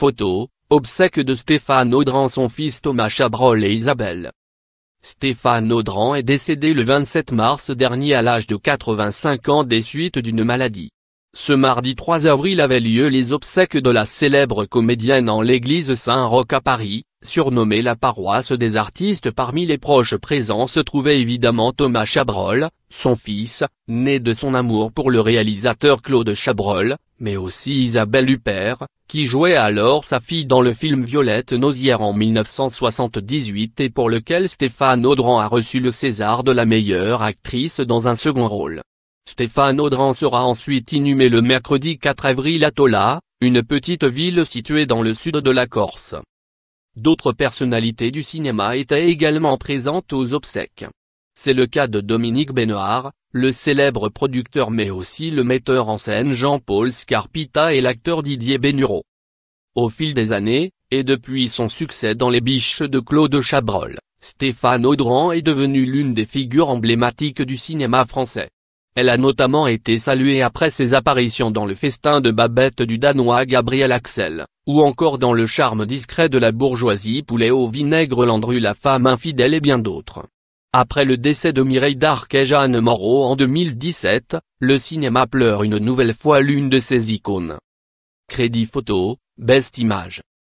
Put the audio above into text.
Photo, obsèques de Stéphane Audran son fils Thomas Chabrol et Isabelle. Stéphane Audran est décédé le 27 mars dernier à l'âge de 85 ans des suites d'une maladie. Ce mardi 3 avril avaient lieu les obsèques de la célèbre comédienne en l'église Saint-Roch à Paris, surnommée la paroisse des artistes parmi les proches présents se trouvait évidemment Thomas Chabrol, son fils, né de son amour pour le réalisateur Claude Chabrol, mais aussi Isabelle Huppert, qui jouait alors sa fille dans le film Violette Nozière en 1978 et pour lequel Stéphane Audran a reçu le César de la meilleure actrice dans un second rôle. Stéphane Audran sera ensuite inhumé le mercredi 4 avril à Tola, une petite ville située dans le sud de la Corse. D'autres personnalités du cinéma étaient également présentes aux obsèques. C'est le cas de Dominique Benoît, le célèbre producteur mais aussi le metteur en scène Jean-Paul Scarpita et l'acteur Didier Bénureau. Au fil des années, et depuis son succès dans Les Biches de Claude Chabrol, Stéphane Audran est devenue l'une des figures emblématiques du cinéma français. Elle a notamment été saluée après ses apparitions dans le festin de Babette du Danois Gabriel Axel, ou encore dans le charme discret de la bourgeoisie poulet au vinaigre Landru la femme infidèle et bien d'autres. Après le décès de Mireille Darc et Jeanne Moreau en 2017, le cinéma pleure une nouvelle fois l'une de ses icônes. Crédit photo, Best Image.